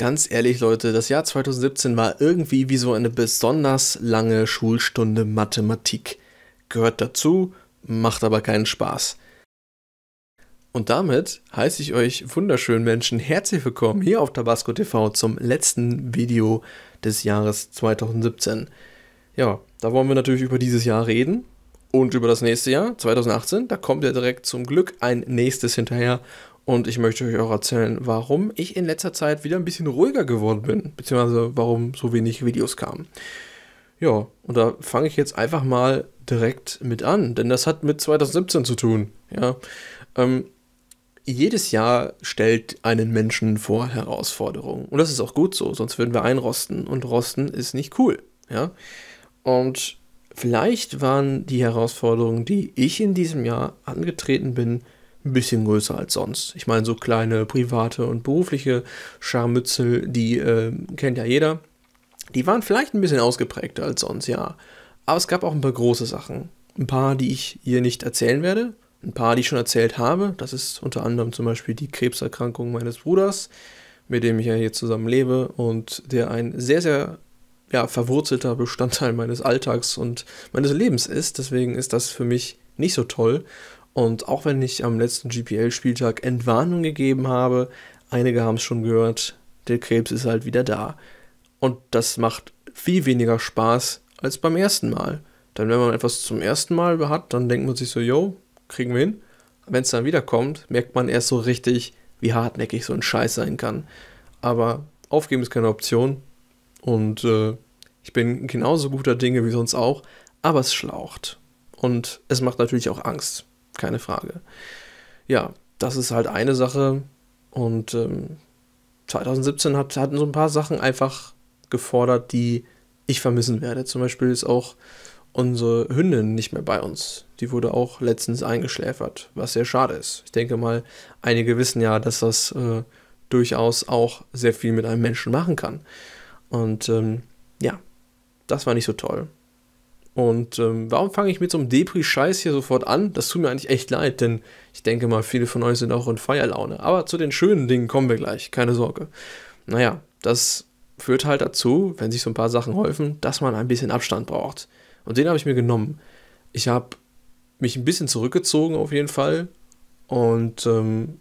Ganz ehrlich, Leute, das Jahr 2017 war irgendwie wie so eine besonders lange Schulstunde Mathematik. Gehört dazu, macht aber keinen Spaß. Und damit heiße ich euch wunderschönen Menschen herzlich willkommen hier auf Tabasco TV zum letzten Video des Jahres 2017. Ja, da wollen wir natürlich über dieses Jahr reden und über das nächste Jahr, 2018. Da kommt ja direkt zum Glück ein nächstes hinterher und ich möchte euch auch erzählen, warum ich in letzter Zeit wieder ein bisschen ruhiger geworden bin, beziehungsweise warum so wenig Videos kamen. Ja, und da fange ich jetzt einfach mal direkt mit an, denn das hat mit 2017 zu tun. Ja, ähm, jedes Jahr stellt einen Menschen vor Herausforderungen. Und das ist auch gut so, sonst würden wir einrosten und rosten ist nicht cool. Ja? Und vielleicht waren die Herausforderungen, die ich in diesem Jahr angetreten bin, ein bisschen größer als sonst. Ich meine, so kleine private und berufliche Scharmützel, die äh, kennt ja jeder. Die waren vielleicht ein bisschen ausgeprägter als sonst, ja. Aber es gab auch ein paar große Sachen. Ein paar, die ich hier nicht erzählen werde. Ein paar, die ich schon erzählt habe. Das ist unter anderem zum Beispiel die Krebserkrankung meines Bruders, mit dem ich ja hier zusammen lebe und der ein sehr, sehr ja, verwurzelter Bestandteil meines Alltags und meines Lebens ist. Deswegen ist das für mich nicht so toll. Und auch wenn ich am letzten GPL-Spieltag Entwarnung gegeben habe, einige haben es schon gehört, der Krebs ist halt wieder da. Und das macht viel weniger Spaß als beim ersten Mal. Denn wenn man etwas zum ersten Mal hat, dann denkt man sich so, yo, kriegen wir hin. Wenn es dann wiederkommt, merkt man erst so richtig, wie hartnäckig so ein Scheiß sein kann. Aber aufgeben ist keine Option. Und äh, ich bin genauso guter Dinge wie sonst auch. Aber es schlaucht. Und es macht natürlich auch Angst keine Frage. Ja, das ist halt eine Sache. Und ähm, 2017 hat, hatten so ein paar Sachen einfach gefordert, die ich vermissen werde. Zum Beispiel ist auch unsere Hündin nicht mehr bei uns. Die wurde auch letztens eingeschläfert, was sehr schade ist. Ich denke mal, einige wissen ja, dass das äh, durchaus auch sehr viel mit einem Menschen machen kann. Und ähm, ja, das war nicht so toll. Und ähm, warum fange ich mit so einem Depri-Scheiß hier sofort an? Das tut mir eigentlich echt leid, denn ich denke mal, viele von euch sind auch in Feierlaune. Aber zu den schönen Dingen kommen wir gleich, keine Sorge. Naja, das führt halt dazu, wenn sich so ein paar Sachen häufen, dass man ein bisschen Abstand braucht. Und den habe ich mir genommen. Ich habe mich ein bisschen zurückgezogen auf jeden Fall und ähm,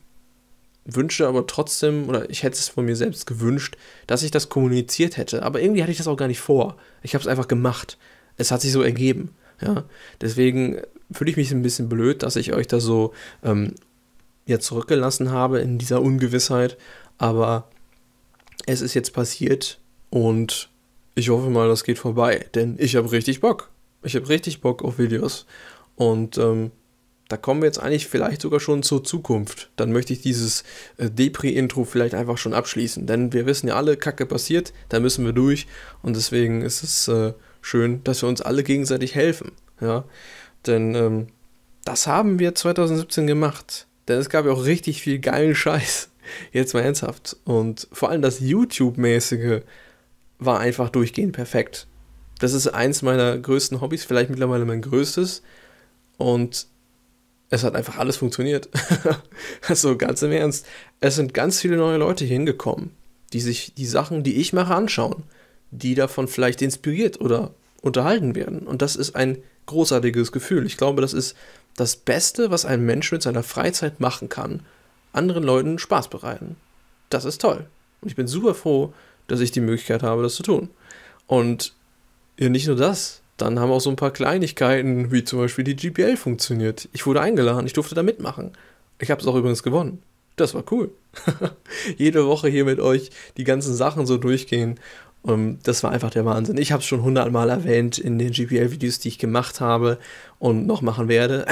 wünsche aber trotzdem, oder ich hätte es von mir selbst gewünscht, dass ich das kommuniziert hätte. Aber irgendwie hatte ich das auch gar nicht vor. Ich habe es einfach gemacht es hat sich so ergeben. Ja? Deswegen fühle ich mich ein bisschen blöd, dass ich euch da so ähm, ja, zurückgelassen habe in dieser Ungewissheit. Aber es ist jetzt passiert und ich hoffe mal, das geht vorbei. Denn ich habe richtig Bock. Ich habe richtig Bock auf Videos. Und ähm, da kommen wir jetzt eigentlich vielleicht sogar schon zur Zukunft. Dann möchte ich dieses äh, Depri-Intro vielleicht einfach schon abschließen. Denn wir wissen ja alle, Kacke passiert, da müssen wir durch. Und deswegen ist es. Äh, schön, dass wir uns alle gegenseitig helfen. Ja? Denn ähm, das haben wir 2017 gemacht. Denn es gab ja auch richtig viel geilen Scheiß. Jetzt mal ernsthaft. Und vor allem das YouTube-mäßige war einfach durchgehend perfekt. Das ist eins meiner größten Hobbys, vielleicht mittlerweile mein größtes. Und es hat einfach alles funktioniert. also ganz im Ernst. Es sind ganz viele neue Leute hier hingekommen, die sich die Sachen, die ich mache, anschauen die davon vielleicht inspiriert oder unterhalten werden. Und das ist ein großartiges Gefühl. Ich glaube, das ist das Beste, was ein Mensch mit seiner Freizeit machen kann, anderen Leuten Spaß bereiten. Das ist toll. Und ich bin super froh, dass ich die Möglichkeit habe, das zu tun. Und ja, nicht nur das, dann haben auch so ein paar Kleinigkeiten, wie zum Beispiel die GPL funktioniert. Ich wurde eingeladen, ich durfte da mitmachen. Ich habe es auch übrigens gewonnen. Das war cool. Jede Woche hier mit euch die ganzen Sachen so durchgehen und ähm, das war einfach der Wahnsinn. Ich habe es schon hundertmal erwähnt in den GPL-Videos, die ich gemacht habe und noch machen werde.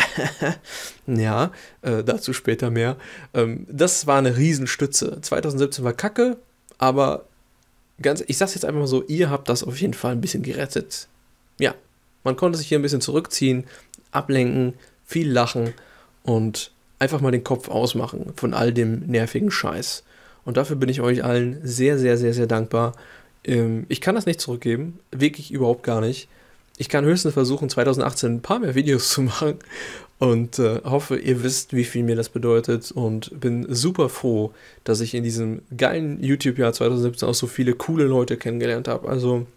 ja, äh, dazu später mehr. Ähm, das war eine Riesenstütze. 2017 war Kacke, aber ganz, ich es jetzt einfach mal so, ihr habt das auf jeden Fall ein bisschen gerettet. Ja, man konnte sich hier ein bisschen zurückziehen, ablenken, viel lachen und einfach mal den Kopf ausmachen von all dem nervigen Scheiß. Und dafür bin ich euch allen sehr, sehr, sehr, sehr dankbar. Ähm, ich kann das nicht zurückgeben, wirklich überhaupt gar nicht. Ich kann höchstens versuchen, 2018 ein paar mehr Videos zu machen und äh, hoffe, ihr wisst, wie viel mir das bedeutet und bin super froh, dass ich in diesem geilen YouTube-Jahr 2017 auch so viele coole Leute kennengelernt habe. Also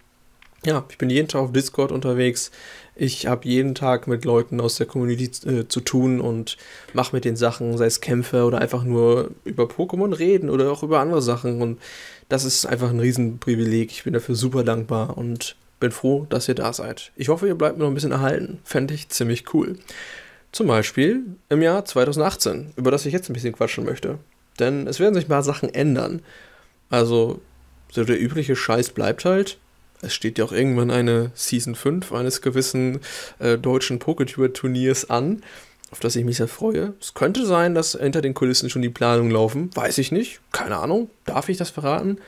ja, ich bin jeden Tag auf Discord unterwegs. Ich habe jeden Tag mit Leuten aus der Community äh, zu tun und mache mit den Sachen, sei es Kämpfe oder einfach nur über Pokémon reden oder auch über andere Sachen. Und das ist einfach ein Riesenprivileg. Ich bin dafür super dankbar und bin froh, dass ihr da seid. Ich hoffe, ihr bleibt mir noch ein bisschen erhalten. Fände ich ziemlich cool. Zum Beispiel im Jahr 2018, über das ich jetzt ein bisschen quatschen möchte. Denn es werden sich mal Sachen ändern. Also, so der übliche Scheiß bleibt halt es steht ja auch irgendwann eine Season 5 eines gewissen äh, deutschen Poketuber-Turniers an, auf das ich mich sehr freue. Es könnte sein, dass hinter den Kulissen schon die Planungen laufen. Weiß ich nicht. Keine Ahnung. Darf ich das verraten?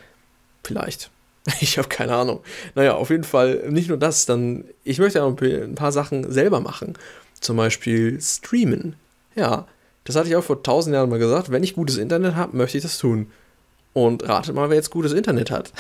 Vielleicht. Ich habe keine Ahnung. Naja, auf jeden Fall nicht nur das, dann ich möchte ja auch ein paar Sachen selber machen. Zum Beispiel streamen. Ja, das hatte ich auch vor tausend Jahren mal gesagt. Wenn ich gutes Internet habe, möchte ich das tun. Und ratet mal, wer jetzt gutes Internet hat.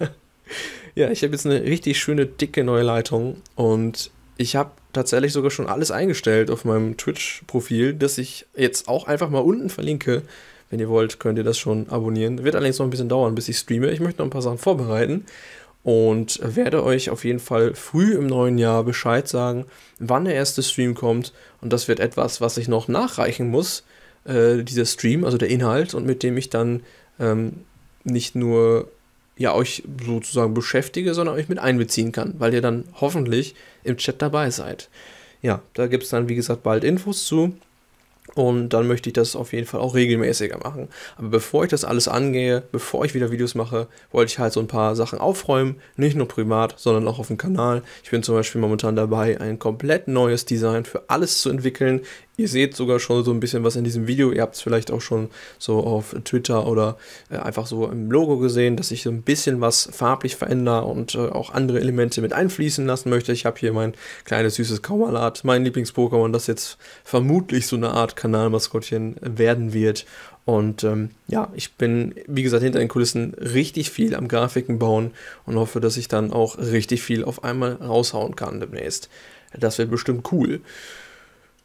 ja, ich habe jetzt eine richtig schöne, dicke neue Leitung und ich habe tatsächlich sogar schon alles eingestellt auf meinem Twitch-Profil, das ich jetzt auch einfach mal unten verlinke. Wenn ihr wollt, könnt ihr das schon abonnieren. Wird allerdings noch ein bisschen dauern, bis ich streame. Ich möchte noch ein paar Sachen vorbereiten und werde euch auf jeden Fall früh im neuen Jahr Bescheid sagen, wann der erste Stream kommt. Und das wird etwas, was ich noch nachreichen muss, äh, dieser Stream, also der Inhalt, und mit dem ich dann ähm, nicht nur ja euch sozusagen beschäftige, sondern euch mit einbeziehen kann, weil ihr dann hoffentlich im Chat dabei seid. Ja, da gibt es dann wie gesagt bald Infos zu. Und dann möchte ich das auf jeden Fall auch regelmäßiger machen. Aber bevor ich das alles angehe, bevor ich wieder Videos mache, wollte ich halt so ein paar Sachen aufräumen. Nicht nur privat, sondern auch auf dem Kanal. Ich bin zum Beispiel momentan dabei, ein komplett neues Design für alles zu entwickeln. Ihr seht sogar schon so ein bisschen was in diesem Video. Ihr habt es vielleicht auch schon so auf Twitter oder äh, einfach so im Logo gesehen, dass ich so ein bisschen was farblich verändere und äh, auch andere Elemente mit einfließen lassen möchte. Ich habe hier mein kleines süßes Kaumalat, mein Lieblings-Pokémon, das jetzt vermutlich so eine Art Kanalmaskottchen werden wird. Und ähm, ja, ich bin, wie gesagt, hinter den Kulissen richtig viel am Grafiken bauen und hoffe, dass ich dann auch richtig viel auf einmal raushauen kann demnächst. Das wird bestimmt cool.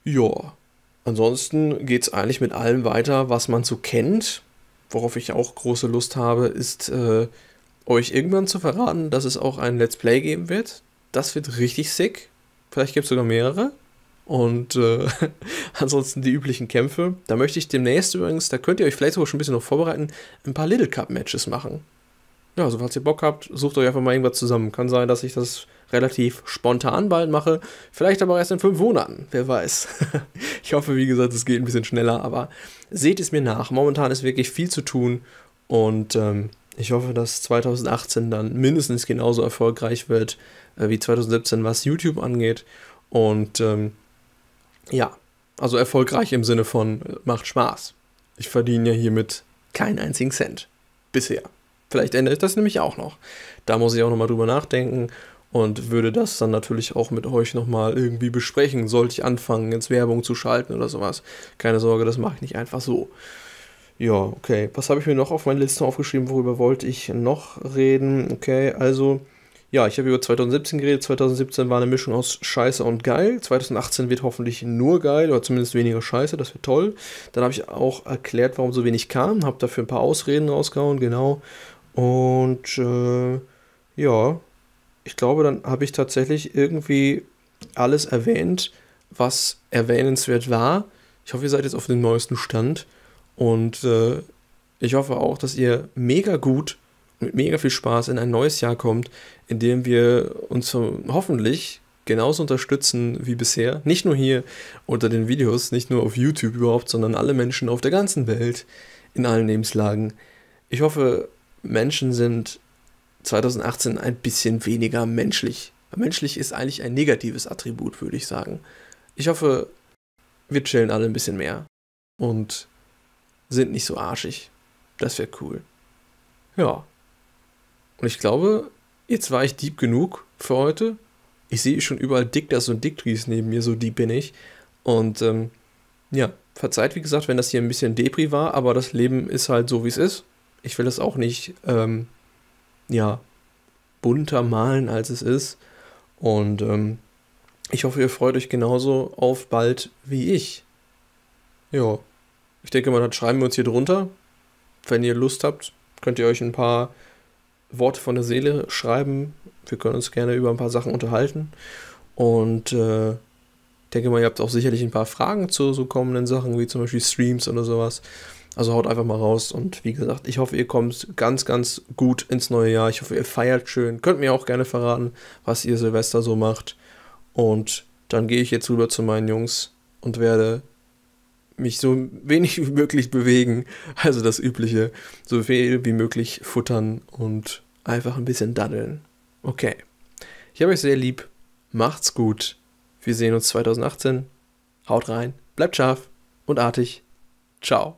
Ja, Ansonsten geht es eigentlich mit allem weiter, was man so kennt. Worauf ich auch große Lust habe, ist äh, euch irgendwann zu verraten, dass es auch ein Let's Play geben wird. Das wird richtig sick. Vielleicht gibt es sogar mehrere. Und äh, ansonsten die üblichen Kämpfe. Da möchte ich demnächst übrigens, da könnt ihr euch vielleicht sogar schon ein bisschen noch vorbereiten, ein paar Little Cup Matches machen. Ja, also falls ihr Bock habt, sucht euch einfach mal irgendwas zusammen. Kann sein, dass ich das relativ spontan bald mache. Vielleicht aber erst in fünf Monaten, wer weiß. ich hoffe, wie gesagt, es geht ein bisschen schneller, aber seht es mir nach. Momentan ist wirklich viel zu tun und ähm, ich hoffe, dass 2018 dann mindestens genauso erfolgreich wird äh, wie 2017, was YouTube angeht. Und ähm, ja, also erfolgreich im Sinne von äh, macht Spaß. Ich verdiene ja hiermit keinen einzigen Cent. Bisher. Vielleicht ändere ich das nämlich auch noch. Da muss ich auch nochmal drüber nachdenken und würde das dann natürlich auch mit euch nochmal irgendwie besprechen. Sollte ich anfangen, jetzt Werbung zu schalten oder sowas. Keine Sorge, das mache ich nicht einfach so. Ja, okay. Was habe ich mir noch auf meine Liste aufgeschrieben? Worüber wollte ich noch reden? Okay, also, ja, ich habe über 2017 geredet. 2017 war eine Mischung aus Scheiße und geil. 2018 wird hoffentlich nur geil oder zumindest weniger Scheiße. Das wird toll. Dann habe ich auch erklärt, warum so wenig kam. Habe dafür ein paar Ausreden rausgehauen, genau. Und, äh, ja, ich glaube, dann habe ich tatsächlich irgendwie alles erwähnt, was erwähnenswert war. Ich hoffe, ihr seid jetzt auf dem neuesten Stand und äh, ich hoffe auch, dass ihr mega gut mit mega viel Spaß in ein neues Jahr kommt, in dem wir uns hoffentlich genauso unterstützen wie bisher. Nicht nur hier unter den Videos, nicht nur auf YouTube überhaupt, sondern alle Menschen auf der ganzen Welt, in allen Lebenslagen. Ich hoffe, Menschen sind 2018 ein bisschen weniger menschlich. Menschlich ist eigentlich ein negatives Attribut, würde ich sagen. Ich hoffe, wir chillen alle ein bisschen mehr und sind nicht so arschig. Das wäre cool. Ja. Und ich glaube, jetzt war ich deep genug für heute. Ich sehe schon überall dick, dass so ein Dickries neben mir, so deep bin ich. Und ähm, ja, verzeiht, wie gesagt, wenn das hier ein bisschen Depri war, aber das Leben ist halt so, wie es ist. Ich will das auch nicht ähm, ja, bunter malen, als es ist. Und ähm, ich hoffe, ihr freut euch genauso auf bald wie ich. Ja, ich denke mal, das schreiben wir uns hier drunter. Wenn ihr Lust habt, könnt ihr euch ein paar Worte von der Seele schreiben. Wir können uns gerne über ein paar Sachen unterhalten. Und äh, denke mal, ihr habt auch sicherlich ein paar Fragen zu so kommenden Sachen, wie zum Beispiel Streams oder sowas. Also haut einfach mal raus und wie gesagt, ich hoffe, ihr kommt ganz, ganz gut ins neue Jahr. Ich hoffe, ihr feiert schön. Könnt mir auch gerne verraten, was ihr Silvester so macht. Und dann gehe ich jetzt rüber zu meinen Jungs und werde mich so wenig wie möglich bewegen. Also das Übliche. So viel wie möglich futtern und einfach ein bisschen daddeln. Okay. Ich habe euch sehr lieb. Macht's gut. Wir sehen uns 2018. Haut rein, bleibt scharf und artig. Ciao.